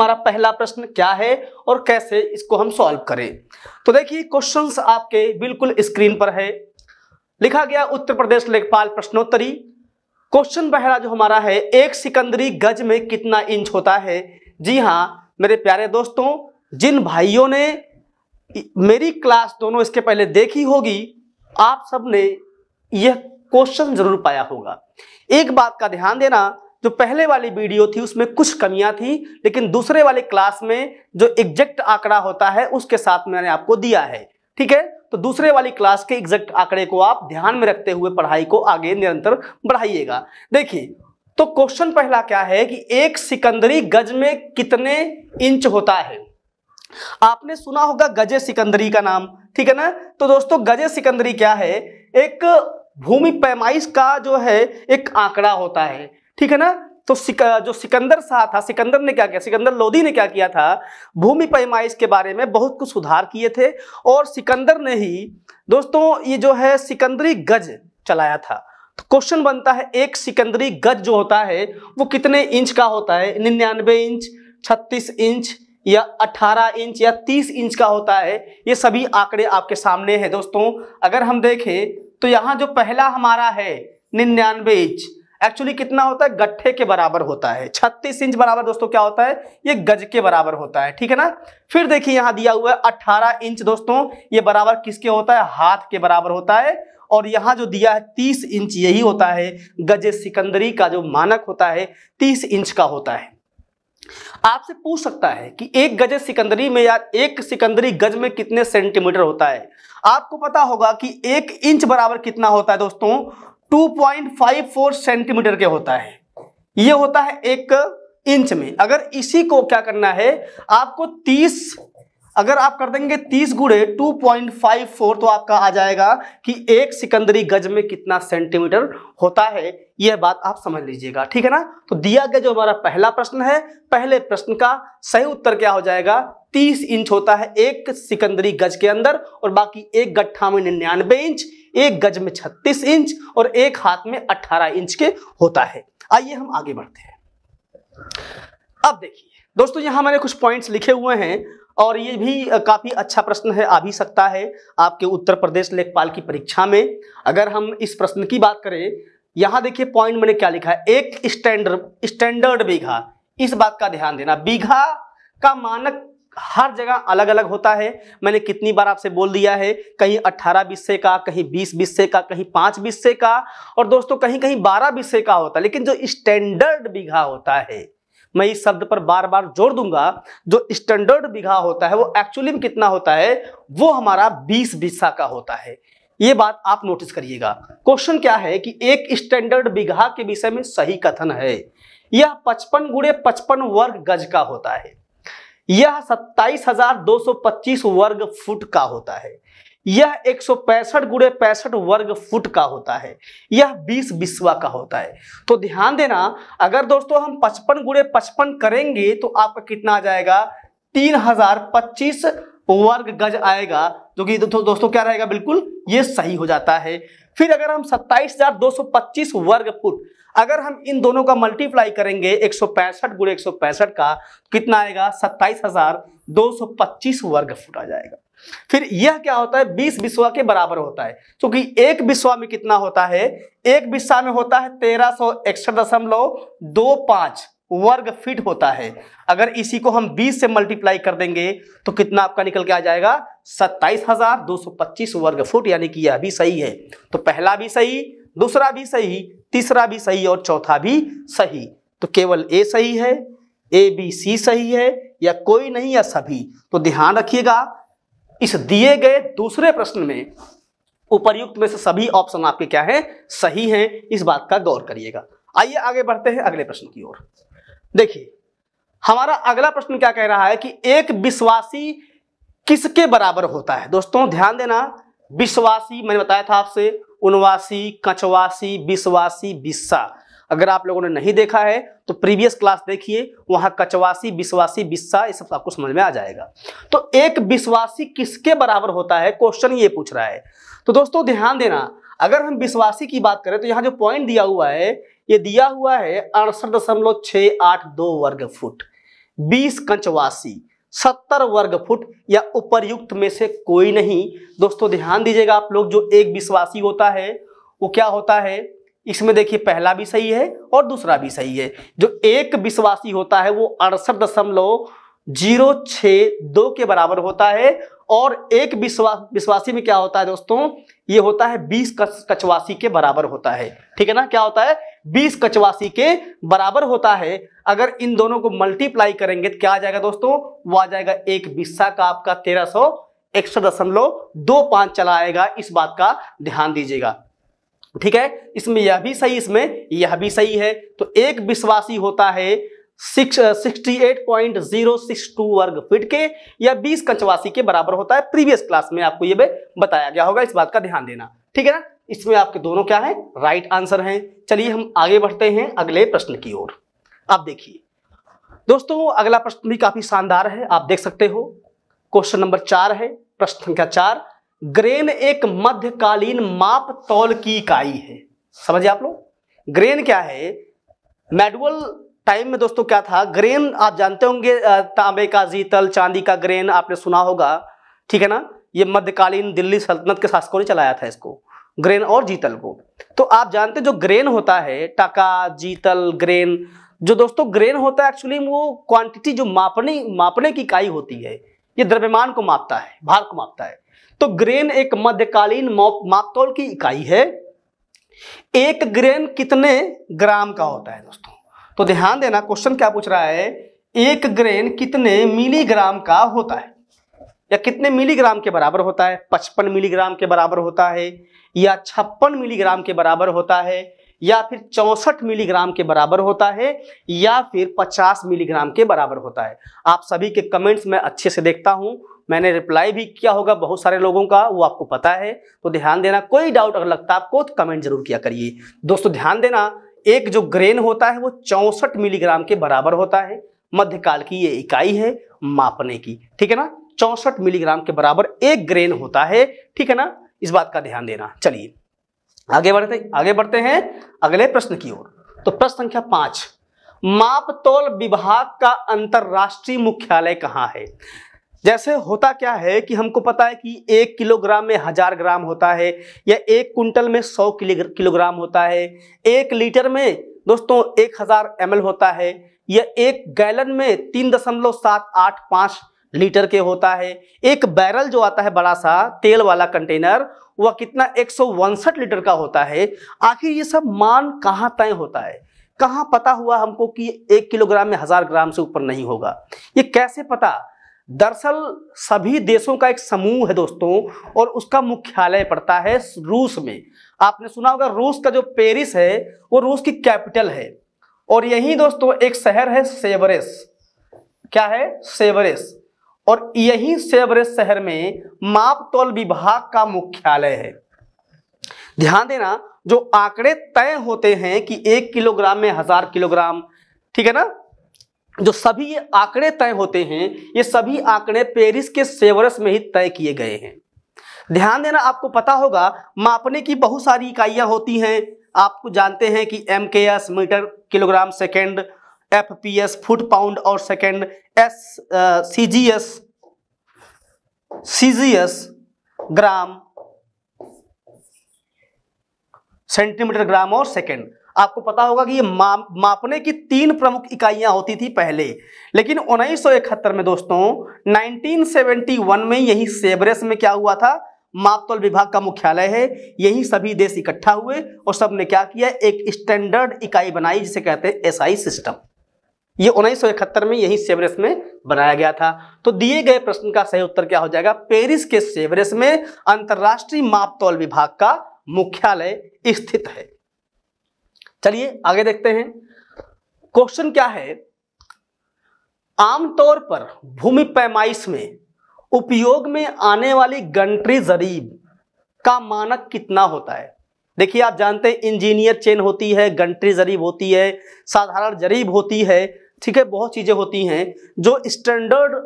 हमारा पहला प्रश्न क्या है और कैसे इसको हम सॉल्व करें तो देखिए क्वेश्चंस आपके बिल्कुल स्क्रीन पर है लिखा गया उत्तर प्रदेश लेखपाल प्रश्नोत्तरी क्वेश्चन पहला जो हमारा है एक सिकंदरी गज में कितना इंच होता है जी हाँ मेरे प्यारे दोस्तों जिन भाइयों ने मेरी क्लास दोनों इसके पहले देखी होगी आप सबने यह क्वेश्चन जरूर पाया होगा एक बात का ध्यान देना जो पहले वाली वीडियो थी उसमें कुछ कमियां थी लेकिन दूसरे वाले क्लास में जो एग्जैक्ट आंकड़ा होता है उसके साथ मैंने आपको दिया है ठीक है तो दूसरे वाली क्लास के एग्जैक्ट आंकड़े को आप ध्यान में रखते हुए पढ़ाई को आगे निरंतर बढ़ाइएगा देखिए तो क्वेश्चन पहला क्या है कि एक सिकंदरी गज में कितने इंच होता है आपने सुना होगा गजे सिकंदरी का नाम ठीक है ना तो दोस्तों गजे सिकंदरी क्या है एक भूमि पैमाइश का जो है एक आंकड़ा होता है ठीक है ना तो सिक, जो सिकंदर शाह था सिकंदर ने क्या किया सिकंदर लोधी ने क्या किया था भूमि पैमाइश के बारे में बहुत कुछ सुधार किए थे और सिकंदर ने ही दोस्तों ये जो है सिकंदरी गज चलाया था तो क्वेश्चन बनता है एक सिकंदरी गज जो होता है वो कितने इंच का होता है निन्यानवे इंच छत्तीस इंच या 18 इंच या 30 इंच का होता है ये सभी आंकड़े आपके सामने हैं दोस्तों अगर हम देखें तो यहाँ जो पहला हमारा है निन्यानवे इंच एक्चुअली कितना होता है गट्ठे के बराबर होता है छत्तीस इंच बराबर दोस्तों क्या होता है ये गज के बराबर होता है ठीक है ना फिर देखिए यहां दिया हुआ है अट्ठारह इंच दोस्तों ये बराबर किसके होता है हाथ के बराबर होता है और यहां जो दिया है तीस इंच यही होता है गज सिकंदरी का जो मानक होता है तीस इंच का होता है आपसे पूछ सकता है कि एक गज सिकंदरी में या एक सिकंदरी गज में कितने सेंटीमीटर होता है आपको पता होगा कि एक इंच बराबर कितना होता है दोस्तों 2.54 सेंटीमीटर के होता है ये होता है एक इंच में अगर इसी को क्या करना है आपको 30 अगर आप कर देंगे 30 गुड़े 2.54 तो आपका आ जाएगा कि एक सिकंदरी गज में कितना सेंटीमीटर होता है यह बात आप समझ लीजिएगा ठीक है ना तो दिया गया जो हमारा पहला प्रश्न है पहले प्रश्न का सही उत्तर क्या हो जाएगा 30 इंच होता है एक सिकंदरी गज के अंदर और बाकी एक गट्ठा में निन्यानबे इंच एक गज में 36 इंच और एक हाथ में 18 इंच के होता है आइए हम आगे बढ़ते हैं अब देखिए दोस्तों यहां मैंने कुछ पॉइंट्स लिखे हुए हैं और ये भी काफ़ी अच्छा प्रश्न है आ भी सकता है आपके उत्तर प्रदेश लेखपाल की परीक्षा में अगर हम इस प्रश्न की बात करें यहां देखिए पॉइंट मैंने क्या लिखा है एक स्टैंडर्ड स्टैंडर्ड बीघा इस बात का ध्यान देना बीघा का मानक हर जगह अलग अलग होता है मैंने कितनी बार आपसे बोल दिया है कहीं 18 बिस्से का कहीं 20 बिस्से का कहीं 5 बिस्से का और दोस्तों कहीं कहीं 12 बिस्से का होता है लेकिन जो स्टैंडर्ड बीघा होता है मैं इस शब्द पर बार बार जोर दूंगा जो स्टैंडर्ड बीघा होता है वो एक्चुअली में कितना होता है वो हमारा बीस बिस्सा का होता है ये बात आप नोटिस करिएगा क्वेश्चन क्या है कि एक स्टैंडर्ड बीघा के विषय में सही कथन है यह पचपन गुड़े पचपन वर्ग गज का होता है यह 27,225 वर्ग फुट का होता है यह एक सौ पैंसठ गुड़े पैंसठ वर्ग फुट का होता है यह बीस बिस्वा का होता है तो ध्यान देना अगर दोस्तों हम पचपन गुड़े पचपन करेंगे तो आपका कितना आ जाएगा तीन हजार पच्चीस वर्ग गज आएगा जो कि दोस्तों क्या रहेगा बिल्कुल ये सही हो जाता है फिर अगर हम 27,225 वर्ग फुट अगर हम इन दोनों का मल्टीप्लाई करेंगे एक सौ पैंसठ एक सौ पैंसठ का तो कितना आएगा 27,225 वर्ग फुट आ जाएगा फिर यह क्या होता है 20 बिस्वा के बराबर होता है क्योंकि तो एक बिस्वा में कितना होता है एक विश्वा में होता है तेरह सौ इकसठ दशमलव दो पांच वर्ग फीट होता है अगर इसी को हम 20 से मल्टीप्लाई कर देंगे तो कितना आपका निकल के आ जाएगा सत्ताईस हजार दो सौ पच्चीस वर्ग फुट यानी कि यह भी सही है तो पहला भी सही दूसरा भी सही तीसरा भी सही और चौथा भी सही तो केवल ए सही है ए बी सी सही है या कोई नहीं या सभी तो ध्यान रखिएगा इस दिए गए दूसरे प्रश्न में उपरयुक्त में से सभी ऑप्शन आपके क्या है सही है इस बात का गौर करिएगा आइए आगे बढ़ते हैं अगले प्रश्न की ओर देखिए हमारा अगला प्रश्न क्या कह रहा है कि एक विश्वासी किसके बराबर होता है दोस्तों ध्यान देना विश्वासी मैंने बताया था आपसे उनवासी कचवासी विश्वासी बिस्सा अगर आप लोगों ने नहीं देखा है तो प्रीवियस क्लास देखिए वहां कचवासी विश्वासी बिस्सा ये सब आपको समझ में आ जाएगा तो एक विश्वासी किसके बराबर होता है क्वेश्चन ये पूछ रहा है तो दोस्तों ध्यान देना अगर हम विश्वासी की बात करें तो यहाँ जो पॉइंट दिया हुआ है ये दिया हुआ है अड़सठ दशमलव छः आठ दो वर्ग फुट बीस कंचवासी सत्तर वर्ग फुट या उपरयुक्त में से कोई नहीं दोस्तों ध्यान दीजिएगा आप लोग जो एक विश्वासी होता है वो क्या होता है इसमें देखिए पहला भी सही है और दूसरा भी सही है जो एक विश्वासी होता है वो अड़सठ दशमलव जीरो छ दो के बराबर होता है और एक विश्वा विश्वासी में क्या होता है दोस्तों ये होता है बीस कचवासी के बराबर होता है ठीक है ना क्या होता है बीस कचवासी के बराबर होता है अगर इन दोनों को मल्टीप्लाई करेंगे तो क्या आ जाएगा दोस्तों वो आ जाएगा एक बिस्सा का आपका तेरह सौ इकसठ दशमलव दो पांच चला आएगा इस बात का ध्यान दीजिएगा ठीक है इसमें यह भी सही इसमें यह भी सही है तो एक विश्वासी होता है 68.062 वर्ग फीट के या बीस कंचवासी के बराबर होता है प्रीवियस क्लास में आपको यह बताया गया होगा इस बात का ध्यान देना ठीक है ना इसमें आपके दोनों क्या है राइट आंसर है चलिए हम आगे बढ़ते हैं अगले प्रश्न की ओर आप देखिए दोस्तों अगला प्रश्न भी काफी शानदार है आप देख सकते हो क्वेश्चन नंबर चार है प्रश्न संख्या चार ग्रेन एक मध्यकालीन माप तौल की इकाई है समझे आप लोग ग्रेन क्या है मेडुअल टाइम में दोस्तों क्या था ग्रेन आप जानते होंगे तांबे का जीतल चांदी का ग्रेन आपने सुना होगा ठीक है ना ये मध्यकालीन दिल्ली सल्तनत के शासकों ने चलाया था इसको ग्रेन और जीतल को तो आप जानते जो ग्रेन होता है टका जीतल ग्रेन जो दोस्तों ग्रेन होता है एक्चुअली वो क्वांटिटी जो मापने मापने की इकाई होती है ये द्रव्यमान को मापता है भार को मापता है तो ग्रेन एक मध्यकालीन मापतौल की इकाई है एक ग्रेन कितने ग्राम का होता है दोस्तों तो ध्यान देना क्वेश्चन क्या पूछ रहा है एक ग्रेन कितने मिलीग्राम का होता है या कितने मिलीग्राम के बराबर होता है पचपन मिलीग्राम के बराबर होता है या छप्पन मिलीग्राम के बराबर होता है या फिर चौसठ मिलीग्राम के बराबर होता है या फिर पचास मिलीग्राम के बराबर होता है आप सभी के कमेंट्स मैं अच्छे से देखता हूं मैंने रिप्लाई भी किया होगा बहुत सारे लोगों का वो आपको पता है तो ध्यान देना कोई डाउट अगर लगता है आपको तो कमेंट जरूर किया करिए दोस्तों ध्यान देना एक जो ग्रेन होता है वो चौंसठ मिलीग्राम के बराबर होता है मध्यकाल की ये इकाई है मापने की ठीक है ना चौंसठ मिलीग्राम के बराबर एक ग्रेन होता है ठीक है ना इस बात का ध्यान देना चलिए आगे बढ़ते आगे बढ़ते हैं अगले प्रश्न की ओर तो प्रश्न संख्या पांच मापतोल विभाग का अंतरराष्ट्रीय मुख्यालय कहाँ है जैसे होता क्या है कि हमको पता है कि एक किलोग्राम में हजार ग्राम होता है या एक कुंटल में सौ किलोग्राम होता है एक लीटर में दोस्तों एक हजार एम होता है या एक गैलन में तीन दशमलव सात आठ पाँच लीटर के होता है एक बैरल जो आता है बड़ा सा तेल वाला कंटेनर वह कितना एक लीटर का होता है आखिर ये सब मान कहाँ तय होता है कहाँ पता हुआ हमको कि एक किलोग्राम में हजार ग्राम से ऊपर नहीं होगा ये कैसे पता दरअसल सभी देशों का एक समूह है दोस्तों और उसका मुख्यालय पड़ता है रूस में आपने सुना होगा रूस का जो पेरिस है वो रूस की कैपिटल है और यही दोस्तों एक शहर है सेवरेस क्या है सेवरेस और यही सेवरेस शहर में मापतौल विभाग का मुख्यालय है ध्यान देना जो आंकड़े तय होते हैं कि एक किलोग्राम में हजार किलोग्राम ठीक है ना जो सभी ये आंकड़े तय होते हैं ये सभी आंकड़े पेरिस के सेवरस में ही तय किए गए हैं ध्यान देना आपको पता होगा मापने की बहुत सारी इकाइयाँ होती हैं आपको जानते हैं कि M K S metre kilogram second F P S foot pound और second S C G S C G S gram centimetre gram और सेकेंड आपको पता होगा कि ये मा, मापने की तीन प्रमुख इकाइयां होती थी पहले लेकिन उन्नीस में दोस्तों 1971 में यही सेबरेस में क्या हुआ था मापतोल विभाग का मुख्यालय है यही सभी देश इकट्ठा हुए और सब ने क्या किया एक स्टैंडर्ड इकाई बनाई जिसे कहते हैं एसआई सिस्टम ये उन्नीस में यही सेवरेस में बनाया गया था तो दिए गए प्रश्न का सही उत्तर क्या हो जाएगा पेरिस के सेवरेस में अंतर्राष्ट्रीय मापतौल विभाग का मुख्यालय स्थित है चलिए आगे देखते हैं क्वेश्चन क्या है आमतौर पर भूमि पैमाइश में उपयोग में आने वाली गंट्री जरीब का मानक कितना होता है देखिए आप जानते हैं इंजीनियर चेन होती है गंट्री जरीब होती है साधारण जरीब होती है ठीक है बहुत चीज़ें होती हैं जो स्टैंडर्ड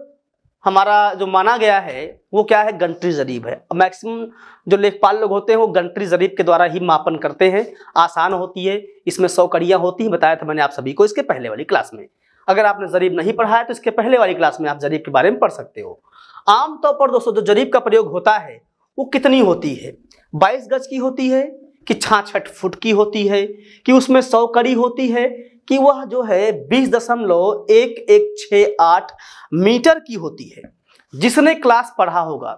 हमारा जो माना गया है वो क्या है गंट्री जरीब है मैक्सिमम जो लेखपाल लोग होते हैं वो गंट्री जरीब के द्वारा ही मापन करते हैं आसान होती है इसमें सौ कड़ियाँ होती हैं बताया था मैंने आप सभी को इसके पहले वाली क्लास में अगर आपने जरीब नहीं पढ़ा है तो इसके पहले वाली क्लास में आप जरीब के बारे में पढ़ सकते हो आमतौर तो पर दोस्तों जो जरीब का प्रयोग होता है वो कितनी होती है बाईस गज की होती है कि छाछठ फुट की होती है कि उसमें सौ कड़ी होती है कि वह जो है बीस दशमलव एक एक छः आठ मीटर की होती है जिसने क्लास पढ़ा होगा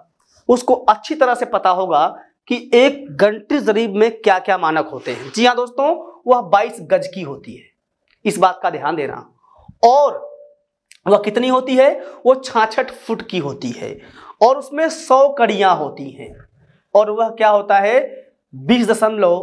उसको अच्छी तरह से पता होगा कि एक घंटे जरीब में क्या क्या मानक होते हैं जी हाँ दोस्तों वह 22 गज की होती है इस बात का ध्यान देना और वह कितनी होती है वह छाछठ फुट की होती है और उसमें सौ कड़ियां होती हैं और वह क्या होता है बीस दशमलव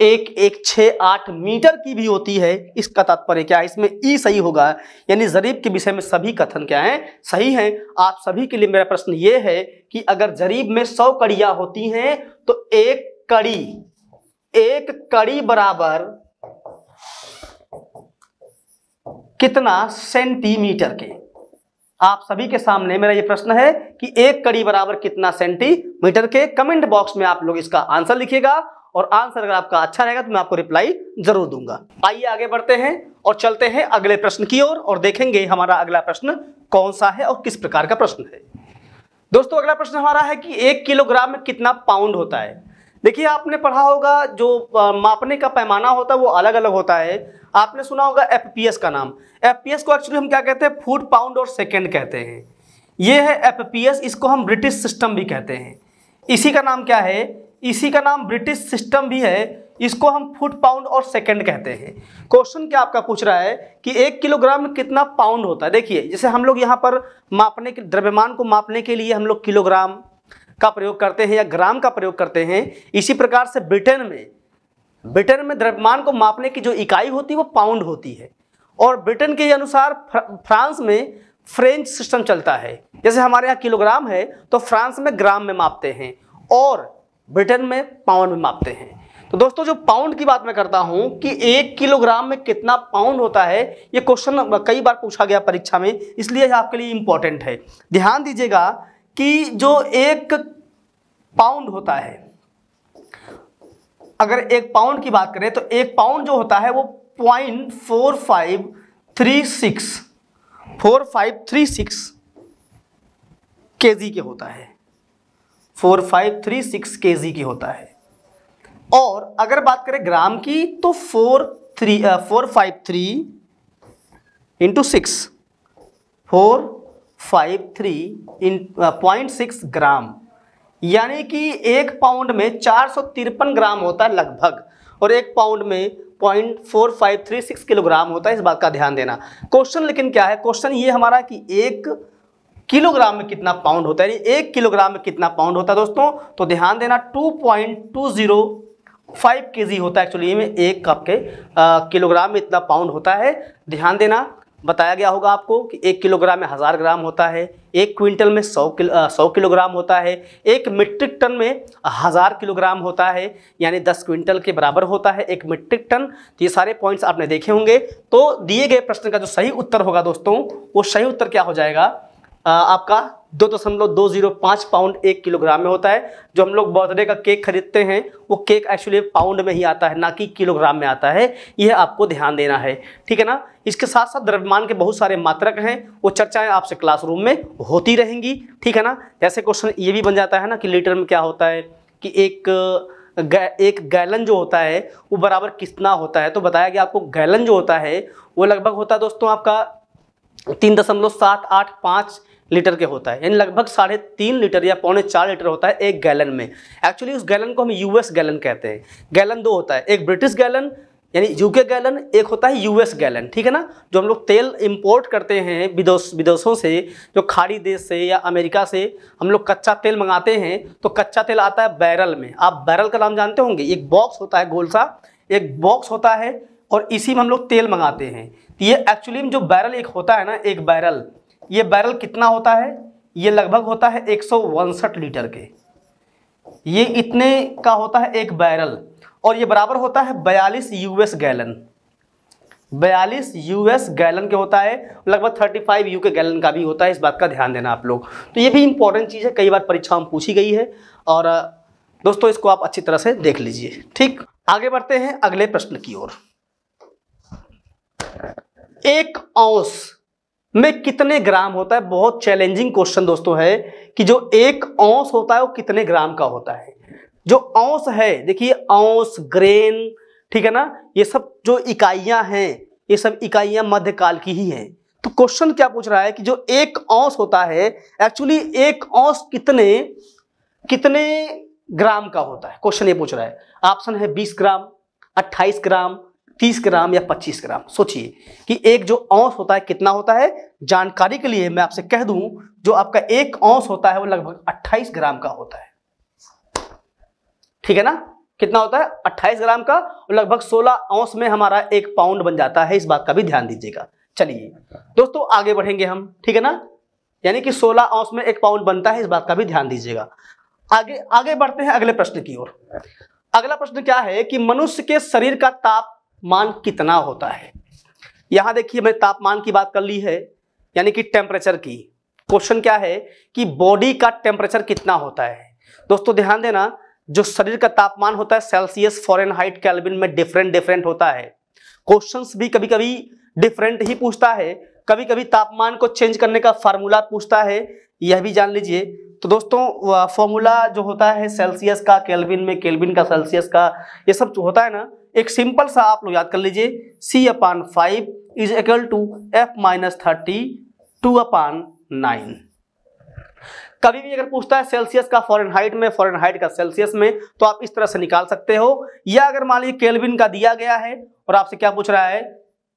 एक एक छः आठ मीटर की भी होती है इसका तात्पर्य क्या है इसमें ई सही होगा यानी जरीब के विषय में सभी कथन क्या हैं सही हैं आप सभी के लिए मेरा प्रश्न ये है कि अगर जरीब में सौ कड़ियाँ होती हैं तो एक कड़ी एक कड़ी बराबर कितना सेंटीमीटर के आप सभी के सामने मेरा ये प्रश्न है कि एक कड़ी बराबर कितना सेंटीमीटर के कमेंट बॉक्स में आप लोग इसका आंसर लिखिएगा और आंसर अगर आपका अच्छा रहेगा तो मैं आपको रिप्लाई जरूर दूंगा आइए आगे बढ़ते हैं और चलते हैं अगले प्रश्न की ओर और, देखेंगे हमारा अगला प्रश्न कौन सा है और किस प्रकार का प्रश्न है दोस्तों अगला प्रश्न हमारा है कि एक किलोग्राम में कितना पाउंड होता है देखिए आपने पढ़ा होगा जो मापने का पैमाना होता है वो अलग अलग होता है आपने सुना होगा एफ का नाम एफ को एक्चुअली हम क्या कहते हैं फूट पाउंड और सेकेंड कहते हैं ये है एफ इसको हम ब्रिटिश सिस्टम भी कहते हैं इसी का नाम क्या है इसी का नाम ब्रिटिश सिस्टम भी है इसको हम फुट पाउंड और सेकंड कहते हैं क्वेश्चन क्या आपका पूछ रहा है कि एक किलोग्राम में कितना पाउंड होता है देखिए जैसे हम लोग यहाँ पर मापने के द्रव्यमान को मापने के लिए हम लोग किलोग्राम का प्रयोग करते हैं या ग्राम का प्रयोग करते हैं इसी प्रकार से ब्रिटेन में ब्रिटेन में द्रव्यमान को मापने की जो इकाई होती है वो पाउंड होती है और ब्रिटेन के अनुसार फ्रांस में फ्रेंच सिस्टम चलता है जैसे हमारे यहाँ किलोग्राम है तो फ्रांस में ग्राम में मापते हैं और ब्रिटेन में पाउंड में मापते हैं तो दोस्तों जो पाउंड की बात मैं करता हूं कि एक किलोग्राम में कितना पाउंड होता है ये क्वेश्चन कई बार पूछा गया परीक्षा में इसलिए आपके लिए इंपॉर्टेंट है ध्यान दीजिएगा कि जो एक पाउंड होता है अगर एक पाउंड की बात करें तो एक पाउंड जो होता है वो point four five three six four five three six K G के होता है फोर फाइव थ्री सिक्स के की होता है और अगर बात करें ग्राम की तो four three four five three into six four five three in point six gram यानी कि एक पाउंड में चार सौ तिरपन ग्राम होता है लगभग और एक पाउंड में point four five three six kilogram होता है इस बात का ध्यान देना क्वेश्चन लेकिन क्या है क्वेश्चन ये हमारा कि एक किलोग्राम में कितना पाउंड होता है यानी एक किलोग्राम में कितना पाउंड होता है दोस्तों तो ध्यान देना two point two zero five K G होता है एक्चुअली में एक कप के किलोग्राम में इतना पाउंड होता है ध्यान देना बताया गया होगा आपको कि एक किलोग्राम में हज़ार ग्राम होता है एक क्विंटल में सौ किलो सौ किलोग्राम होता है एक मीट्रिक टन में हज़ार किलोग्राम होता है यानी दस क्विंटल के बराबर होता है एक मीट्रिक टन तो ये सारे पॉइंट्स आपने देखे होंगे तो दिए गए प्रश्न का जो सही उत्तर होगा दोस्तों वो सही उत्तर क्या हो जाएगा आपका दो दशमलव दो जीरो पाँच पाउंड एक किलोग्राम में होता है जो हम लोग बर्थडे का केक खरीदते हैं वो केक एक्चुअली पाउंड में ही आता है ना कि किलोग्राम में आता है यह आपको ध्यान देना है ठीक है ना इसके साथ साथ द्रव्यमान के बहुत सारे मात्रक हैं वो चर्चाएं आपसे क्लासरूम में होती रहेंगी ठीक है ना जैसे क्वेश्चन ये भी बन जाता है ना कि लीटर में क्या होता है कि एक गै, एक गैलन जो होता है वो बराबर कितना होता है तो बताया गया आपको गैलन जो होता है वो लगभग होता है दोस्तों आपका तीन दशमलव सात आठ पाँच लीटर के होता है यानी लगभग साढ़े तीन लीटर या पौने चार लीटर होता है एक गैलन में एक्चुअली उस गैलन को हम यूएस गैलन कहते हैं गैलन दो होता है एक ब्रिटिश गैलन यानी यूके गैलन एक होता है यूएस गैलन ठीक है ना जो हम लोग तेल इंपोर्ट करते हैं विदेश विदेशों से जो खाड़ी देश से या अमेरिका से हम लोग कच्चा तेल मंगाते हैं तो कच्चा तेल आता है बैरल में आप बैरल का नाम जानते होंगे एक बॉक्स होता है गोल सा एक बॉक्स होता है और इसी में हम लोग तेल मंगाते हैं तो ये एक्चुअली जो बैरल एक होता है ना एक बैरल ये बैरल कितना होता है ये लगभग होता है एक लीटर के ये इतने का होता है एक बैरल और ये बराबर होता है बयालीस यूएस गैलन बयालीस यूएस गैलन के होता है लगभग thirty five U K gallon का भी होता है इस बात का ध्यान देना आप लोग तो ये भी इंपॉर्टेंट चीज़ है कई बार परीक्षाओं में पूछी गई है और दोस्तों इसको आप अच्छी तरह से देख लीजिए ठीक आगे बढ़ते हैं अगले प्रश्न की ओर एक औस में कितने ग्राम होता है बहुत चैलेंजिंग क्वेश्चन दोस्तों है कि जो एक औंस होता है वो कितने ग्राम का होता है जो औंस है देखिए औंस ग्रेन ठीक है ना ये सब जो इकाइयां हैं ये सब इकाइयां मध्यकाल की ही हैं तो क्वेश्चन क्या पूछ रहा है कि जो एक औंस होता है एक्चुअली एक औंस कितने कितने ग्राम का होता है क्वेश्चन ये पूछ रहा है ऑप्शन है बीस ग्राम अट्ठाईस ग्राम 30 ग्राम या 25 ग्राम सोचिए कि एक जो औंस होता है कितना होता है जानकारी के लिए मैं आपसे कह दूं जो आपका एक औंस होता है वो लगभग 28 ग्राम का होता है ठीक है ना कितना होता है 28 ग्राम का और लगभग 16 औंस में हमारा एक पाउंड बन जाता है इस बात का भी ध्यान दीजिएगा चलिए दोस्तों आगे बढ़ेंगे हम ठीक है ना यानी कि सोलह औंस में एक पाउंड बनता है इस बात का भी ध्यान दीजिएगा आगे आगे बढ़ते हैं अगले प्रश्न की ओर अगला प्रश्न क्या है कि मनुष्य के शरीर का ताप मान कितना होता है यहाँ देखिए मैं तापमान की बात कर ली है यानी कि टेम्परेचर की क्वेश्चन क्या है कि बॉडी का टेम्परेचर कितना होता है दोस्तों ध्यान देना जो शरीर का तापमान होता है सेल्सियस हाइट कैलबिन में डिफरेंट डिफरेंट होता है क्वेश्चन भी कभी कभी डिफरेंट ही पूछता है कभी कभी तापमान को चेंज करने का फार्मूला पूछता है यह भी जान लीजिए तो दोस्तों फॉर्मूला जो होता है सेल्सियस का केल्विन में केल्विन का सेल्सियस का ये सब होता है ना एक सिंपल सा आप लोग याद कर लीजिए C upon five is equal to F minus thirty two upon nine कभी भी अगर पूछता है सेल्सियस का फॉरन हाइट में फॉरन हाइट का सेल्सियस में तो आप इस तरह से निकाल सकते हो या अगर मान लीजिए केल्विन का दिया गया है और आपसे क्या पूछ रहा है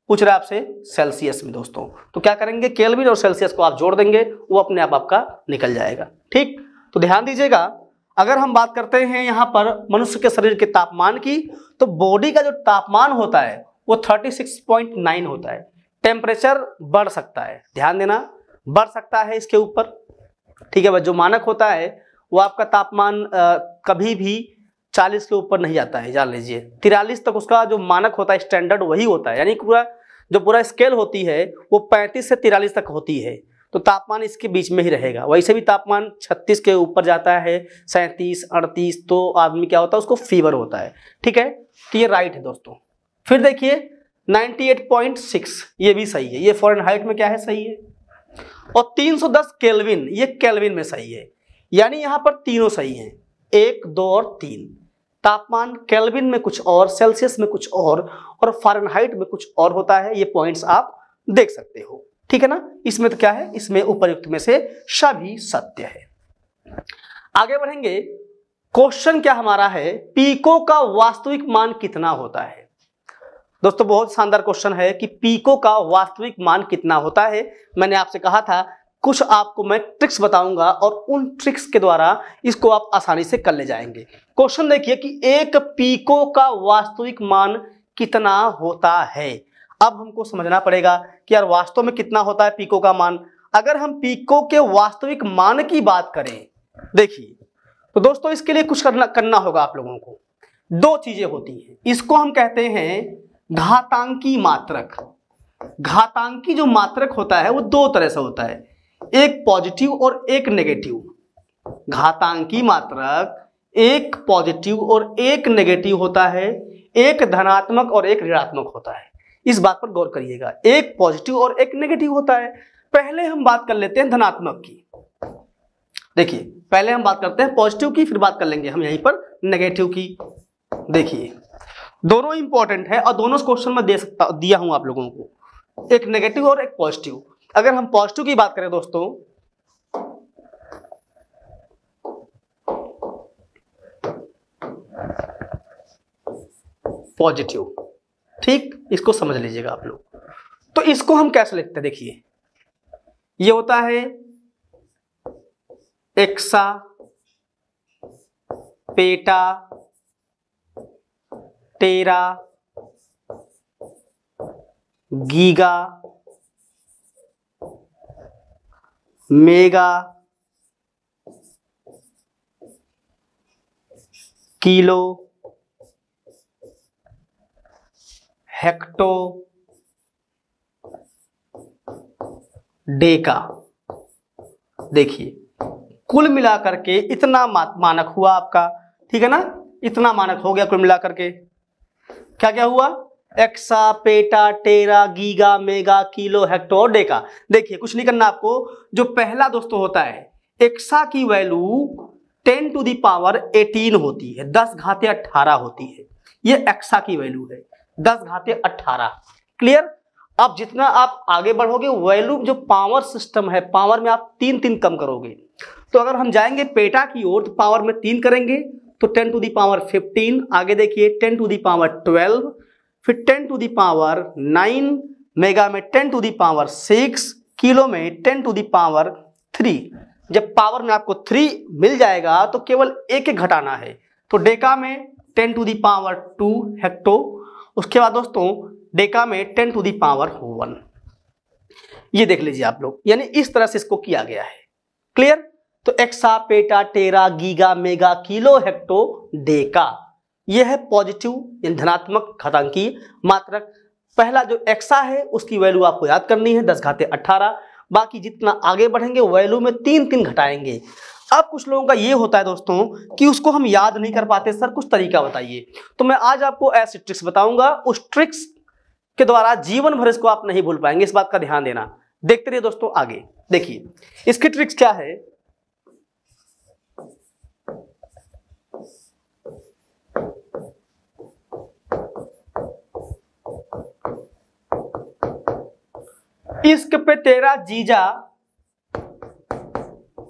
पूछ रहा है आपसे सेल्सियस में दोस्तों तो क्या करेंगे केल्विन और सेल्सियस को आप जोड़ देंगे वो अपने आप आपका निकल जाएगा ठीक तो ध्यान दीजिएगा अगर हम बात करते हैं यहाँ पर मनुष्य के शरीर के तापमान की तो बॉडी का जो तापमान होता है वो 36.9 होता है टेम्परेचर बढ़ सकता है ध्यान देना बढ़ सकता है इसके ऊपर ठीक है जो मानक होता है वो आपका तापमान कभी भी 40 के ऊपर नहीं जाता है जान लीजिए तिरालीस तक उसका जो मानक होता है स्टैंडर्ड वही होता है यानी पूरा जो पूरा स्केल होती है वो पैंतीस से तिरालीस तक होती है तो तापमान इसके बीच में ही रहेगा वैसे भी तापमान 36 के ऊपर जाता है 37, अड़तीस तो आदमी क्या होता है उसको फीवर होता है ठीक है तो ये राइट है दोस्तों फिर देखिए 98.6 ये भी सही है ये फॉरन हाइट में क्या है सही है और 310 केल्विन ये केल्विन में सही है यानी यहाँ पर तीनों सही हैं एक दो और तीन तापमान केल्विन में कुछ और सेल्सियस में कुछ और और फॉरन में कुछ और होता है ये पॉइंट्स आप देख सकते हो ठीक है ना इसमें तो क्या है इसमें उपरयुक्त में से सभी सत्य है आगे बढ़ेंगे क्वेश्चन क्या हमारा है पीको का वास्तविक मान कितना होता है दोस्तों बहुत शानदार क्वेश्चन है कि पीको का वास्तविक मान कितना होता है मैंने आपसे कहा था कुछ आपको मैं ट्रिक्स बताऊंगा और उन ट्रिक्स के द्वारा इसको आप आसानी से कर ले जाएंगे क्वेश्चन देखिए कि एक पीको का वास्तविक मान कितना होता है अब हमको समझना पड़ेगा कि यार वास्तव में कितना होता है पीको का मान अगर हम पीको के वास्तविक मान की बात करें देखिए तो दोस्तों इसके लिए कुछ करना करना होगा आप लोगों को दो चीजें होती हैं इसको हम कहते हैं घातांकी मात्रक घातांकी जो मात्रक होता है वो दो तरह से होता है एक पॉजिटिव और एक नेगेटिव घातांकी मात्रक एक पॉजिटिव और एक नेगेटिव होता है एक धनात्मक और एक ऋणात्मक होता है इस बात पर गौर करिएगा एक पॉजिटिव और एक नेगेटिव होता है पहले हम बात कर लेते हैं धनात्मक की देखिए पहले हम बात करते हैं पॉजिटिव की फिर बात कर लेंगे हम यहीं पर नेगेटिव की देखिए दोनों इंपॉर्टेंट है और दोनों क्वेश्चन में दे सकता दिया हूं आप लोगों को एक नेगेटिव और एक पॉजिटिव अगर हम पॉजिटिव की बात करें दोस्तों पॉजिटिव ठीक इसको समझ लीजिएगा आप लोग तो इसको हम कैसे लिखते हैं देखिए ये होता है exa peta tera giga mega kilo hecto deca देखिए कुल मिलाकर के इतना मानक हुआ आपका ठीक है ना इतना मानक हो गया कुल मिलाकर के क्या क्या हुआ exa peta tera giga mega kilo hecto और डेका देखिए कुछ नहीं करना आपको जो पहला दोस्तों होता है एक्सा की वैल्यू 10 टू दी पावर 18 होती है 10 घाते 18 होती है ये एक्सा की वैल्यू है दस घाते अट्ठारह क्लियर अब जितना आप आगे बढ़ोगे वैल्यू जो पावर सिस्टम है पावर में आप तीन तीन कम करोगे तो अगर हम जाएंगे पेटा की ओर तो पावर में तीन करेंगे तो ten to the power fifteen आगे देखिए ten to the power twelve फिर ten to the power nine mega में ten to the power six kilo में ten to the power three जब पावर में आपको थ्री मिल जाएगा तो केवल एक एक घटाना है तो डेका में ten to the power two hecto उसके बाद दोस्तों डेका में ten to the power one ये देख लीजिए आप लोग यानी इस तरह से इसको किया गया है क्लियर तो exa peta tera giga mega kilo hecto deca यह है पॉजिटिव यानी धनात्मक घातांकीय मात्रक पहला जो एक्सा है उसकी वैल्यू आपको याद करनी है दस घाते अट्ठारह बाकी जितना आगे बढ़ेंगे वैल्यू में तीन तीन घटाएंगे अब कुछ लोगों का ये होता है दोस्तों कि उसको हम याद नहीं कर पाते सर कुछ तरीका बताइए तो मैं आज आपको ऐसे ट्रिक्स बताऊंगा उस ट्रिक्स के द्वारा जीवन भर इसको आप नहीं भूल पाएंगे इस बात का ध्यान देना देखते रहिए दोस्तों आगे देखिए इसकी ट्रिक्स क्या है इश्क पे तेरा जीजा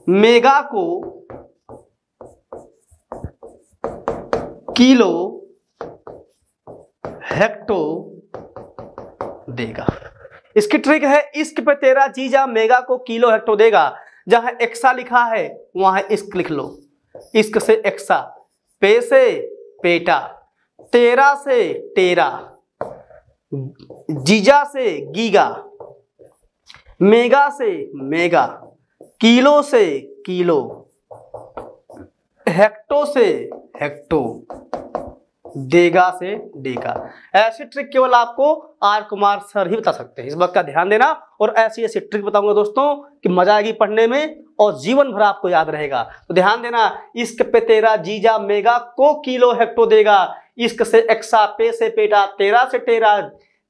मेगा को किलो हेक्टो देगा इसकी ट्रिक है इश्क पे तेरा जीजा मेगा को किलो हेक्टो देगा जहां एक्सा लिखा है वहां इश्क लिख लो इश्क से एक्सा पे से पेटा तेरा से तेरा जीजा से गीगा मेगा से मेगा किलो से किलो हेक्टो से हेक्टो डेगा से डेगा ऐसी ट्रिक केवल आपको आर कुमार सर ही बता सकते हैं इस बात का ध्यान देना और ऐसी ऐसी ट्रिक बताऊंगा दोस्तों कि मजा आएगी पढ़ने में और जीवन भर आपको याद रहेगा तो ध्यान देना इश्क पे तेरा जीजा मेगा को किलो हेक्टो देगा इश्क से एक्सा पे से पेटा तेरा से टेरा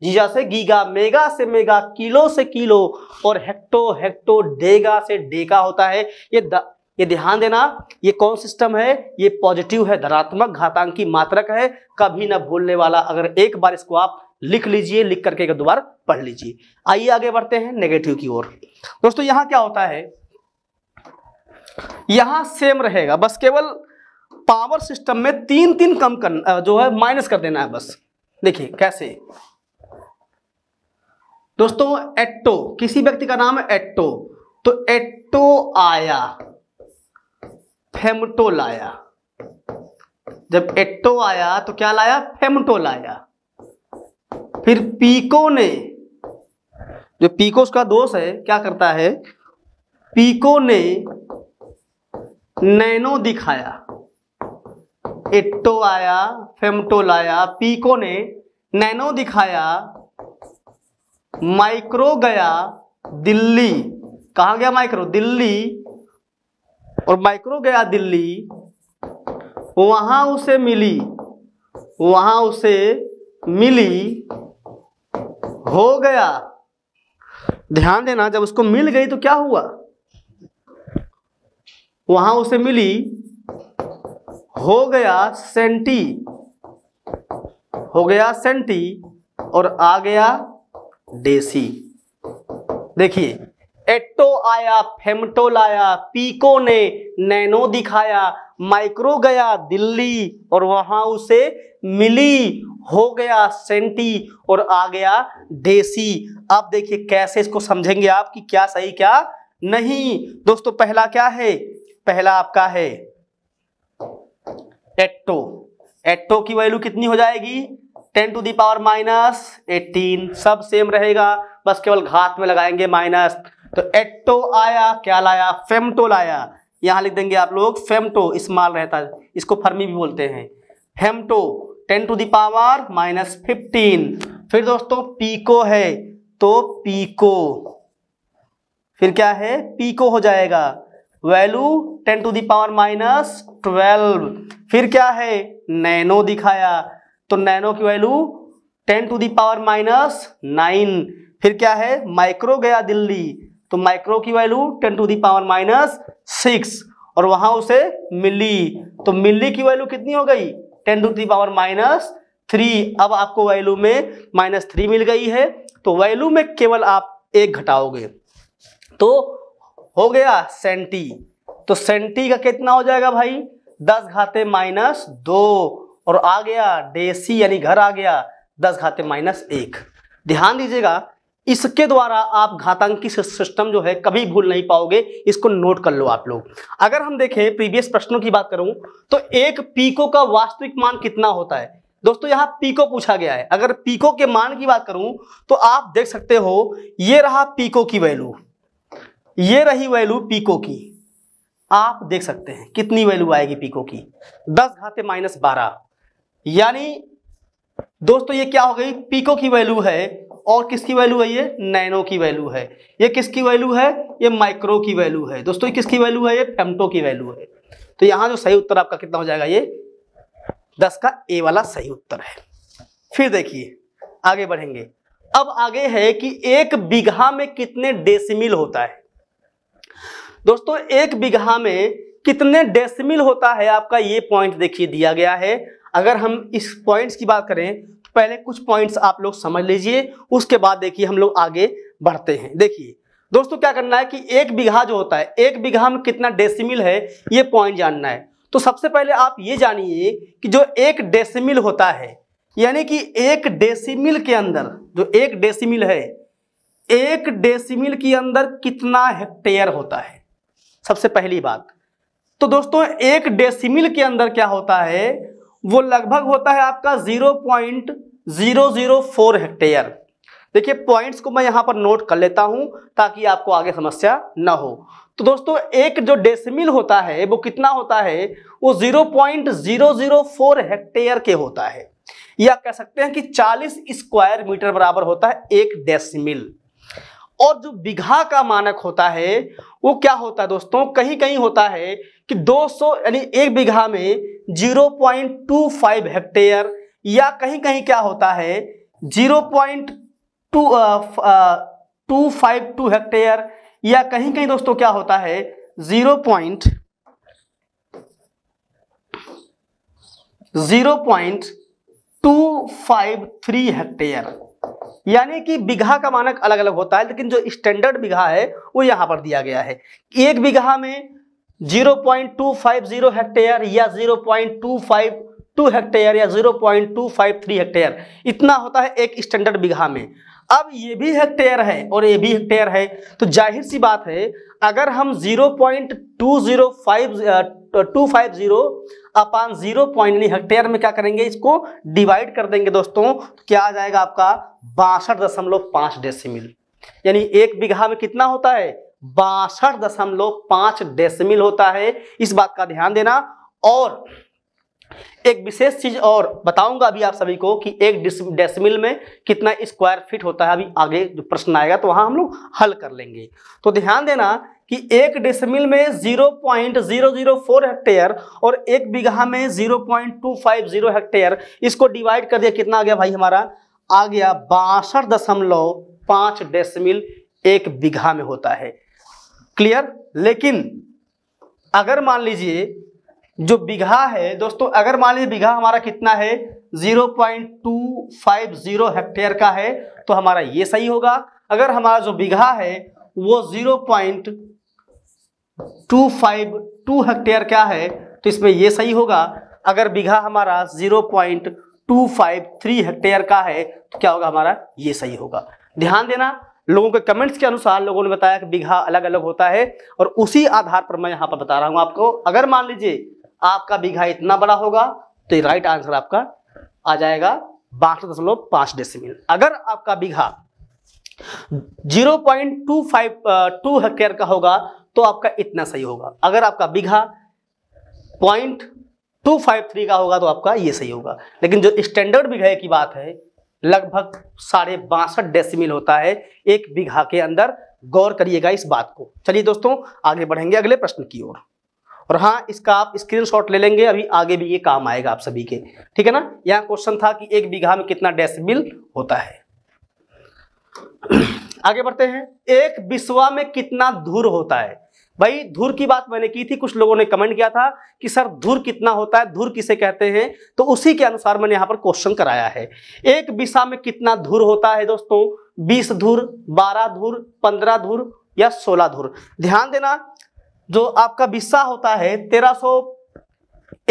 जीजा से गीगा मेगा से मेगा किलो से किलो और हेक्टो हेक्टो डेगा से डेगा होता है ये द, ये ध्यान देना ये कौन सिस्टम है ये पॉजिटिव है धनात्मक घातांक की मात्रक है कभी ना भूलने वाला अगर एक बार इसको आप लिख लीजिए लिख करके एक दोबारा पढ़ लीजिए आइए आगे बढ़ते हैं नेगेटिव की ओर दोस्तों यहां क्या होता है यहां सेम रहेगा बस केवल पावर सिस्टम में तीन तीन कम कर जो है माइनस कर देना है बस देखिए कैसे दोस्तों एट्टो किसी व्यक्ति का नाम है एट्टो तो एट्टो आया फेमटो लाया जब एट्टो आया तो क्या लाया फेमटो लाया फिर पीको ने जो पीको उसका दोष है क्या करता है पीको ने नैनो दिखाया एट्टो आया फेमटो लाया पीको ने नैनो दिखाया माइक्रो गया दिल्ली कहा गया माइक्रो दिल्ली और माइक्रो गया दिल्ली वहां उसे मिली वहां उसे मिली हो गया ध्यान देना जब उसको मिल गई तो क्या हुआ वहां उसे मिली हो गया सेंटी हो गया सेंटी और आ गया डेसी देखिए एट्टो आया फेमटो लाया पीको ने नैनो दिखाया माइक्रो गया दिल्ली और वहां उसे मिली हो गया सेंटी और आ गया देसी आप देखिए कैसे इसको समझेंगे आप कि क्या सही क्या नहीं दोस्तों पहला क्या है पहला आपका है एट्टो एट्टो की वैल्यू कितनी हो जाएगी ten to the power minus eighteen सब सेम रहेगा बस केवल घात में लगाएंगे माइनस तो एट्टो आया क्या लाया फेमटो लाया यहाँ लिख देंगे आप लोग फेमटो इस्तेमाल रहता है इसको फर्मी भी बोलते हैं femto ten to the power minus fifteen फिर दोस्तों पीको है तो पीको फिर क्या है पीको हो जाएगा value ten to the power minus twelve फिर क्या है नैनो दिखाया तो नैनो की value ten to the power minus nine फिर क्या है माइक्रो गया दिल्ली तो माइक्रो की value ten to the power minus six और वहां उसे मिली तो मिली की वैल्यू कितनी हो गई ten to the power minus three अब आपको वैल्यू में माइनस थ्री मिल गई है तो वैल्यू में केवल आप एक घटाओगे तो हो गया सेंटी तो सेंटी का कितना हो जाएगा भाई दस घाते माइनस दो और आ गया डे सी यानी घर आ गया दस घाते माइनस एक ध्यान दीजिएगा इसके द्वारा आप घातांकी सिस्टम जो है कभी भूल नहीं पाओगे इसको नोट कर लो आप लोग अगर हम देखें प्रीवियस प्रश्नों की बात करूं तो एक पीको का वास्तविक मान कितना होता है दोस्तों यहाँ पीको पूछा गया है अगर पीको के मान की बात करूं तो आप देख सकते हो ये रहा पीको की वैल्यू ये रही वैल्यू पीको की आप देख सकते हैं कितनी वैल्यू आएगी पीको की दस घाते माइनस बारह यानी दोस्तों ये क्या हो गई पीको की वैल्यू है और किसकी वैल्यू है ये नैनो की वैल्यू है ये किसकी वैल्यू है ये माइक्रो की वैल्यू है दोस्तों ये किसकी वैल्यू है ये फेमटो की वैल्यू है तो यहाँ जो सही उत्तर आपका कितना हो जाएगा ये दस का ए वाला सही उत्तर है फिर देखिए आगे बढ़ेंगे अब आगे है कि एक बीघा में कितने डेसिमिल होता है दोस्तों एक बीघा में कितने डेसिमिल होता है आपका ये पॉइंट देखिए दिया गया है अगर हम इस पॉइंट्स की बात करें तो पहले कुछ पॉइंट्स आप लोग समझ लीजिए उसके बाद देखिए हम लोग आगे बढ़ते हैं देखिए दोस्तों क्या करना है कि एक बीघा जो होता है एक बीघा में कितना डेसिमिल है ये पॉइंट जानना है तो सबसे पहले आप ये जानिए कि जो एक डेसिमिल होता है यानी कि एक डेसिमिल के अंदर जो एक डेसिमिल है एक डेसिमिल के अंदर कितना हेक्टेयर होता है सबसे पहली बात तो दोस्तों एक डेसिमिल के अंदर क्या होता है वो लगभग होता है आपका zero point zero zero four hectare देखिए पॉइंट्स को मैं यहाँ पर नोट कर लेता हूँ ताकि आपको आगे समस्या ना हो तो दोस्तों एक जो डेसिमिल होता है वो कितना होता है वो zero point zero zero four hectare के होता है या कह सकते हैं कि चालीस स्क्वायर मीटर बराबर होता है एक डेसिमिल और जो बीघा का मानक होता है वो क्या होता है दोस्तों कहीं कहीं होता है कि 200 यानी एक बीघा में 0.25 हेक्टेयर या कहीं कहीं क्या होता है 0.252 हेक्टेयर या कहीं कहीं दोस्तों क्या होता है 0.0.253 हेक्टेयर यानी कि बीघा का मानक अलग अलग होता है लेकिन जो स्टैंडर्ड बीघा है वो यहां पर दिया गया है एक बीघा में 0.250 हेक्टेयर या 0.252 हेक्टेयर या 0.253 हेक्टेयर इतना होता है एक स्टैंडर्ड बीघा में अब ये भी हेक्टेयर है और ये भी हेक्टेयर है तो जाहिर सी बात है अगर हम 0.205 two five zero upon zero point hectare में क्या करेंगे इसको डिवाइड कर देंगे दोस्तों तो क्या आ जाएगा आपका बासठ दशमलव पांच डेसिमिल यानी एक बीघा में कितना होता है बासठ दशमलव पांच डेसिमिल होता है इस बात का ध्यान देना और एक विशेष चीज और बताऊंगा अभी आप सभी को कि एक डेसिमिल में कितना स्क्वायर फीट होता है अभी आगे जो प्रश्न आएगा तो वहां हम लोग हल कर लेंगे तो ध्यान देना कि एक डेसिमिल में 0.004 हेक्टेयर और एक बीघा में 0.250 हेक्टेयर इसको डिवाइड कर दिया कितना आ गया भाई हमारा आ गया बासठ दशमलव पांच डेसिमिल एक बीघा में होता है क्लियर लेकिन अगर मान लीजिए जो बीघा है दोस्तों अगर मान लीजिए बीघा हमारा कितना है 0.250 हेक्टेयर का है तो हमारा ये सही होगा अगर हमारा जो बीघा है वो 0.252 हेक्टेयर का है तो इसमें ये सही होगा अगर बीघा हमारा 0.253 हेक्टेयर का है तो क्या होगा हमारा ये सही होगा ध्यान देना लोगों के कमेंट्स के अनुसार लोगों ने बताया कि बीघा अलग अलग होता है और उसी आधार पर मैं यहाँ पर बता रहा हूँ आपको अगर मान लीजिए आपका बीघा इतना बड़ा होगा तो राइट आंसर आपका आ जाएगा बासठ दशमलव पांच डेसीमिल अगर आपका बीघा zero point two five two hectare का होगा तो आपका इतना सही होगा अगर आपका बीघा पॉइंट टू फाइव थ्री का होगा तो आपका ये सही होगा लेकिन जो स्टैंडर्ड बीघे की बात है लगभग साढ़े बासठ डेसिमिल होता है एक बीघा के अंदर गौर करिएगा इस बात को चलिए दोस्तों आगे बढ़ेंगे अगले प्रश्न की ओर और हाँ इसका आप स्क्रीनशॉट ले लेंगे अभी आगे भी ये काम आएगा आप सभी के ठीक है ना यहाँ क्वेश्चन था कि एक बीघा में कितना डेसिमिल होता है आगे बढ़ते हैं एक विश्वा में कितना धूर होता है भाई धूर की बात मैंने की थी कुछ लोगों ने कमेंट किया था कि सर धूर कितना होता है धूर किसे कहते हैं तो उसी के अनुसार मैंने यहां पर क्वेश्चन कराया है एक बिशा में कितना धूर होता है दोस्तों बीस धूर बारह धूर पंद्रह धूर या सोलह धूर ध्यान देना जो आपका बिस्सा होता है तेरह सौ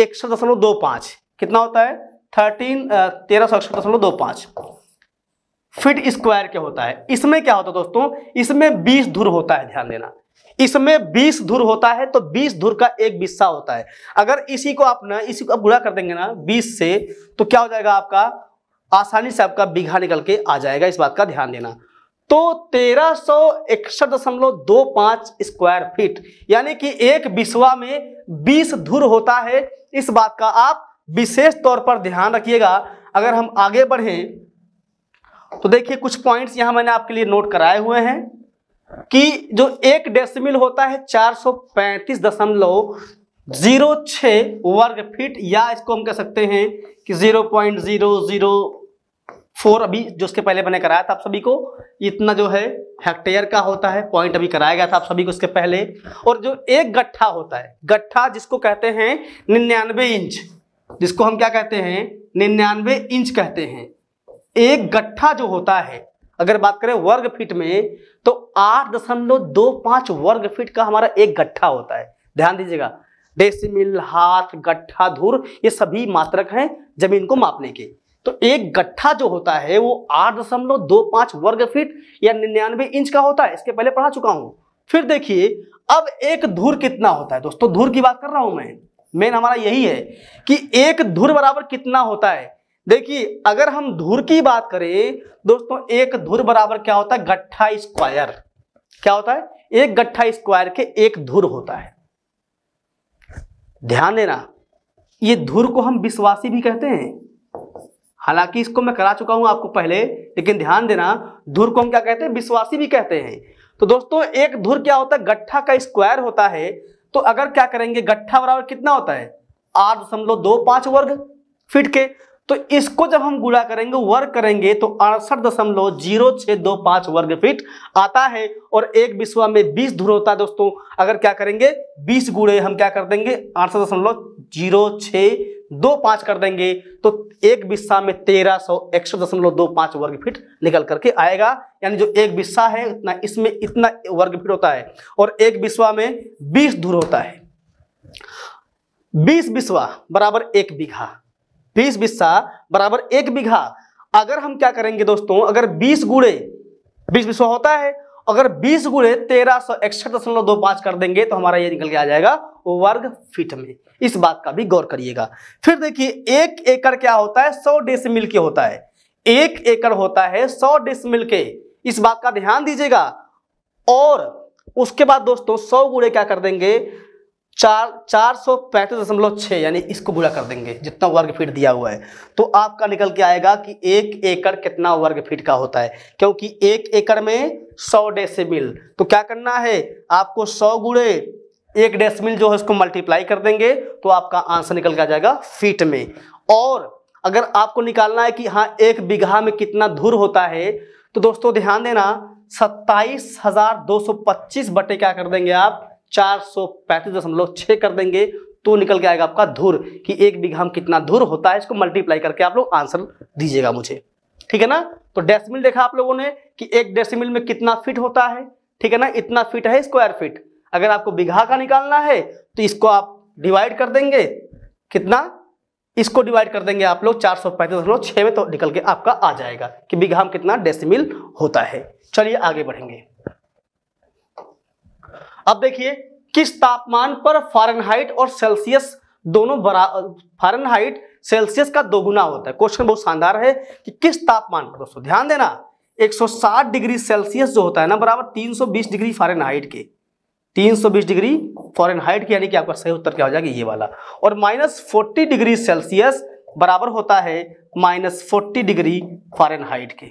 दशमलव दो पांच कितना होता है थर्टीन तेरह सौ इकसठ दशमलव दो पांच फिट स्क्वायर के होता है इसमें क्या होता है दोस्तों इसमें बीस धुर होता है ध्यान देना इसमें 20 धुर होता है तो 20 धुर का एक बिस्सा होता है अगर इसी को आप ना इसी को आप गुणा कर देंगे ना 20 से तो क्या हो जाएगा आपका आसानी से आपका बीघा निकल के आ जाएगा इस बात का ध्यान देना तो तेरह स्क्वायर फीट यानी कि एक बिस्वा में 20 धुर होता है इस बात का आप विशेष तौर पर ध्यान रखिएगा अगर हम आगे बढ़ें तो देखिए कुछ पॉइंट्स यहां मैंने आपके लिए नोट कराए हुए हैं कि जो एक डेसिमिल होता है चार सौ पैंतीस दशमलव जीरो छ वर्ग फीट या इसको हम कह सकते हैं कि zero point zero zero four अभी जो उसके पहले मैंने कराया था आप सभी को इतना जो है हेक्टेयर का होता है पॉइंट अभी कराया गया था आप सभी को इसके पहले और जो एक गट्ठा होता है गट्ठा जिसको कहते हैं निन्यानवे इंच जिसको हम क्या कहते हैं निन्यानवे इंच कहते हैं एक गट्ठा जो होता है अगर बात करें वर्ग फीट में तो आठ दशमलव दो पांच वर्ग फीट का हमारा एक गट्ठा होता है ध्यान दीजिएगा डेसिमिल हाथ गट्ठा धुर ये सभी मात्रक हैं जमीन को मापने के तो एक गट्ठा जो होता है वो आठ दशमलव दो पांच वर्ग फीट या निन्यानवे इंच का होता है इसके पहले पढ़ा चुका हूं फिर देखिए अब एक धुर कितना होता है दोस्तों धुर की बात कर रहा हूं मैं मेन हमारा यही है कि एक धुर बराबर कितना होता है देखिए अगर हम धुर की बात करें दोस्तों एक धुर बराबर क्या होता है गट्ठा स्क्वायर क्या होता है एक गट्ठा स्क्वायर के एक धुर होता है ध्यान देना ये धुर को हम विश्वासी भी कहते हैं हालांकि इसको मैं करा चुका हूं आपको पहले लेकिन ध्यान देना धुर को हम क्या कहते हैं विश्वासी भी कहते हैं तो दोस्तों एक धुर क्या होता है गट्ठा का स्क्वायर होता है तो अगर क्या करेंगे गट्ठा बराबर कितना होता है आठ दशमलव दो पांच वर्ग फिट के तो इसको जब हम गुड़ा करेंगे वर्ग करेंगे तो अड़सठ दशमलव जीरो छः दो पांच वर्ग फीट आता है और एक विश्वा में बीस धुर होता है दोस्तों अगर क्या करेंगे बीस गुड़े हम क्या कर देंगे अड़सठ दशमलव जीरो छः दो पांच कर देंगे तो एक बिस्सा में तेरह सौ इकसठ दशमलव दो पांच वर्ग फीट निकल करके आएगा यानी जो एक बिस्सा है इतना इसमें इतना वर्ग फीट होता है और एक बिस्वा में बीस धुर होता है बीस बिस्वा बराबर एक बीघा बीस बिस्सा बराबर एक बीघा अगर हम क्या करेंगे दोस्तों अगर बीस गुड़े बीस बिस्सा होता है अगर बीस गुड़े तेरह सौ इकसठ दशमलव दो पांच कर देंगे तो हमारा ये निकल के आ जाएगा वर्ग फीट में इस बात का भी गौर करिएगा फिर देखिए एक एकड़ क्या होता है सौ डेसिमिल के होता है एक एकड़ होता है सौ डेसिमिल के इस बात का ध्यान दीजिएगा और उसके बाद दोस्तों सौ गुड़े क्या कर देंगे चार चार सौ पैंतीस दशमलव छः यानी इसको बुरा कर देंगे जितना वर्ग फीट दिया हुआ है तो आपका निकल के आएगा कि एक एकड़ कितना वर्ग फीट का होता है क्योंकि एक एकड़ में सौ डेसिमिल तो क्या करना है आपको सौ गुड़े एक डेसिमिल जो है उसको मल्टीप्लाई कर देंगे तो आपका आंसर निकल के आ जाएगा फीट में और अगर आपको निकालना है कि हाँ एक बीघा में कितना धुर होता है तो दोस्तों ध्यान देना सत्ताईस हजार दो सौ पच्चीस बटे क्या कर देंगे आप चार सौ पैंतीस दशमलव कर देंगे तो निकल के आएगा आपका धुर कि एक बीघा में कितना धुर होता है इसको मल्टीप्लाई करके आप लोग आंसर दीजिएगा मुझे ठीक है ना तो डेसिमिल देखा आप लोगों ने कि एक डेसिमिल में कितना फिट होता है ठीक है ना इतना फिट है स्क्वायर फिट अगर आपको बीघा का निकालना है तो इसको आप डिवाइड कर देंगे कितना इसको डिवाइड कर देंगे आप लोग चार सौ पैंतीस दशमलव में तो निकल के आपका आ जाएगा कि बीघा में कितना डेसिमिल होता है चलिए आगे बढ़ेंगे अब देखिए किस तापमान पर फारेनहाइट और सेल्सियस दोनों बरा फारेनहाइट सेल्सियस का दोगुना होता है क्वेश्चन बहुत शानदार है कि किस तापमान पर दोस्तों ध्यान देना 160 डिग्री सेल्सियस जो होता है ना बराबर 320 डिग्री फारेनहाइट के 320 डिग्री फारेनहाइट के यानी कि आपका सही उत्तर क्या हो जाएगा ये वाला और माइनस फोर्टी डिग्री सेल्सियस बराबर होता है माइनस फोर्टी डिग्री फॉरेनहाइट के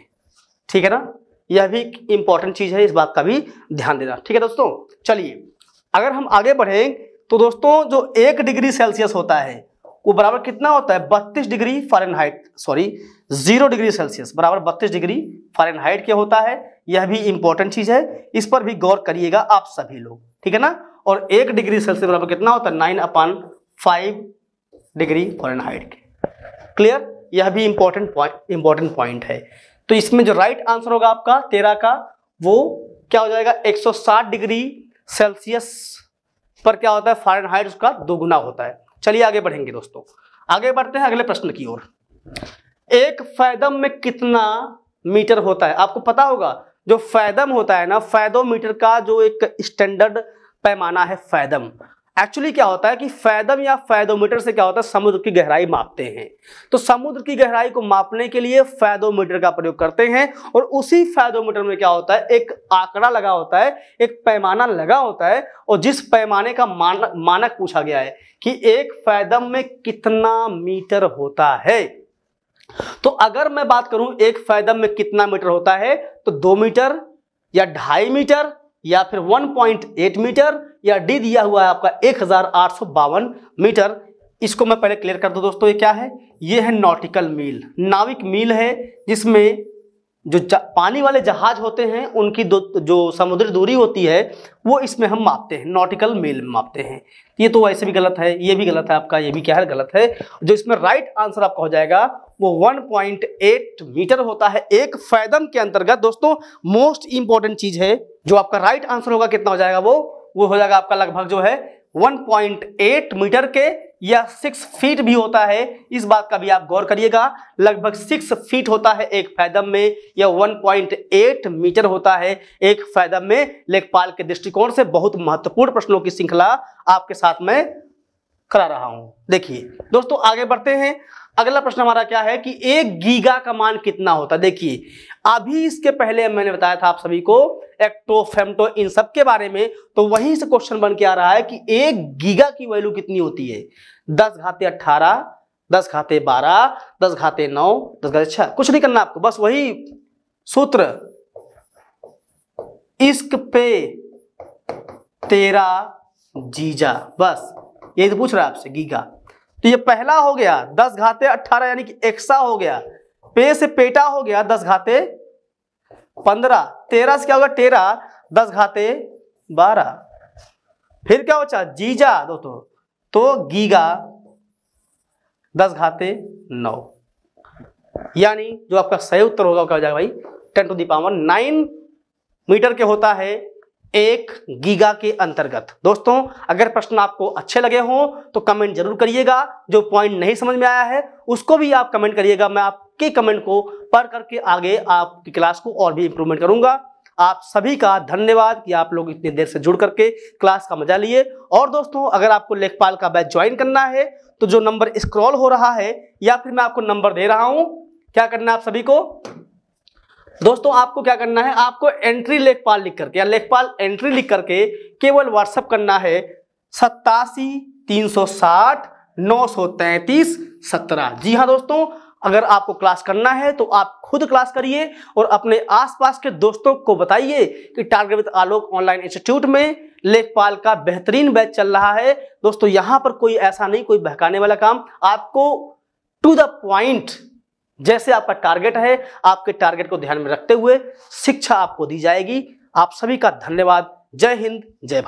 ठीक है ना यह भी इंपॉर्टेंट चीज़ है इस बात का भी ध्यान देना ठीक है दोस्तों चलिए अगर हम आगे बढ़ें तो दोस्तों जो एक डिग्री सेल्सियस होता है वो बराबर कितना होता है बत्तीस degree Fahrenheit sorry zero degree Celsius बराबर बत्तीस डिग्री फारेनहाइट के होता है यह भी इंपॉर्टेंट चीज़ है इस पर भी गौर करिएगा आप सभी लोग ठीक है ना और एक डिग्री सेल्सियस बराबर कितना होता है nine upon five degree Fahrenheit clear यह भी इंपॉर्टेंट पॉइंट इंपॉर्टेंट पॉइंट है तो इसमें जो राइट आंसर होगा आपका तेरह का वो क्या हो जाएगा 160 डिग्री सेल्सियस पर क्या होता है फारेनहाइट उसका दोगुना होता है चलिए आगे बढ़ेंगे दोस्तों आगे बढ़ते हैं अगले प्रश्न की ओर एक फैदम में कितना मीटर होता है आपको पता होगा जो फैदम होता है ना फैदोमीटर का जो एक स्टैंडर्ड पैमाना है फैदम एक्चुअली क्या होता है कि फैदम या फैदोमीटर से क्या होता है समुद्र की गहराई मापते हैं तो समुद्र की गहराई को मापने के लिए फैदोमीटर का प्रयोग करते हैं और उसी फैदोमीटर में क्या होता है एक आंकड़ा लगा होता है एक पैमाना लगा होता है और जिस पैमाने का मानक मानक पूछा गया है कि एक फैदम में कितना मीटर होता है तो अगर मैं बात करूं एक फैदम में कितना मीटर होता है तो दो मीटर या ढाई मीटर या फिर 1.8 मीटर या डी दिया हुआ है आपका एक मीटर इसको मैं पहले क्लियर कर दूं दोस्तों ये क्या है ये है नॉटिकल मील नाविक मील है जिसमें जो पानी वाले जहाज होते हैं उनकी दो जो समुद्री दूरी होती है वो इसमें हम मापते हैं नॉटिकल मील मापते हैं ये तो वैसे भी गलत है ये भी गलत है आपका ये भी क्या है गलत है जो इसमें राइट आंसर आपका हो जाएगा वो 1.8 मीटर होता है एक फैदम के अंतर्गत दोस्तों मोस्ट इंपॉर्टेंट चीज है जो आपका राइट आंसर होगा कितना हो जाएगा वो वो हो जाएगा आपका लगभग जो है 1.8 मीटर के या 6 फीट भी होता है इस बात का भी आप गौर करिएगा लगभग 6 फीट होता है एक फैदम में या 1.8 मीटर होता है एक फैदम में लेखपाल के दृष्टिकोण से बहुत महत्वपूर्ण प्रश्नों की श्रृंखला आपके साथ में करा रहा हूं देखिए दोस्तों आगे बढ़ते हैं अगला प्रश्न हमारा क्या है कि एक गीगा का मान कितना होता देखिए अभी इसके पहले मैंने बताया था आप सभी को एक्टो फेमटो इन सब के बारे में तो वहीं से क्वेश्चन बन के आ रहा है कि एक गीगा की वैल्यू कितनी होती है दस घाते अट्ठारह दस घाते बारह दस घाते नौ दस घाते छह कुछ नहीं करना आपको बस वही सूत्र इश्क पे तेरा जीजा बस यही तो पूछ रहा है आपसे गीगा तो ये पहला हो गया दस घाते अट्ठारह यानी कि एक्सा हो गया पे से पेटा हो गया दस घाते पंद्रह तेरह से क्या होगा तेरह दस घाते बारह फिर क्या होता जीजा दोस्तों तो गीगा दस घाते नौ यानी जो आपका सही उत्तर होगा क्या हो जाएगा भाई ten to the power nine metre के होता है एक गीगा के अंतर्गत दोस्तों अगर प्रश्न आपको अच्छे लगे हों तो कमेंट जरूर करिएगा जो पॉइंट नहीं समझ में आया है उसको भी आप कमेंट करिएगा मैं आपके कमेंट को पढ़ करके आगे आपकी क्लास को और भी इम्प्रूवमेंट करूंगा आप सभी का धन्यवाद कि आप लोग इतनी देर से जुड़ करके क्लास का मजा लिए और दोस्तों अगर आपको लेखपाल का बैच ज्वाइन करना है तो जो नंबर स्क्रॉल हो रहा है या फिर मैं आपको नंबर दे रहा हूं क्या करना आप सभी को दोस्तों आपको क्या करना है आपको एंट्री लेखपाल लिख करके या लेखपाल एंट्री लिख करके केवल व्हाट्सअप करना है सत्तासी तीन सौ साठ नौ सौ तैंतीस सत्रह जी हाँ दोस्तों अगर आपको क्लास करना है तो आप खुद क्लास करिए और अपने आसपास के दोस्तों को बताइए कि target with Alok online institute में लेखपाल का बेहतरीन बैच चल रहा है दोस्तों यहाँ पर कोई ऐसा नहीं कोई बहकाने वाला काम आपको टू द पॉइंट जैसे आपका टारगेट है आपके टारगेट को ध्यान में रखते हुए शिक्षा आपको दी जाएगी आप सभी का धन्यवाद जय हिंद जय भारत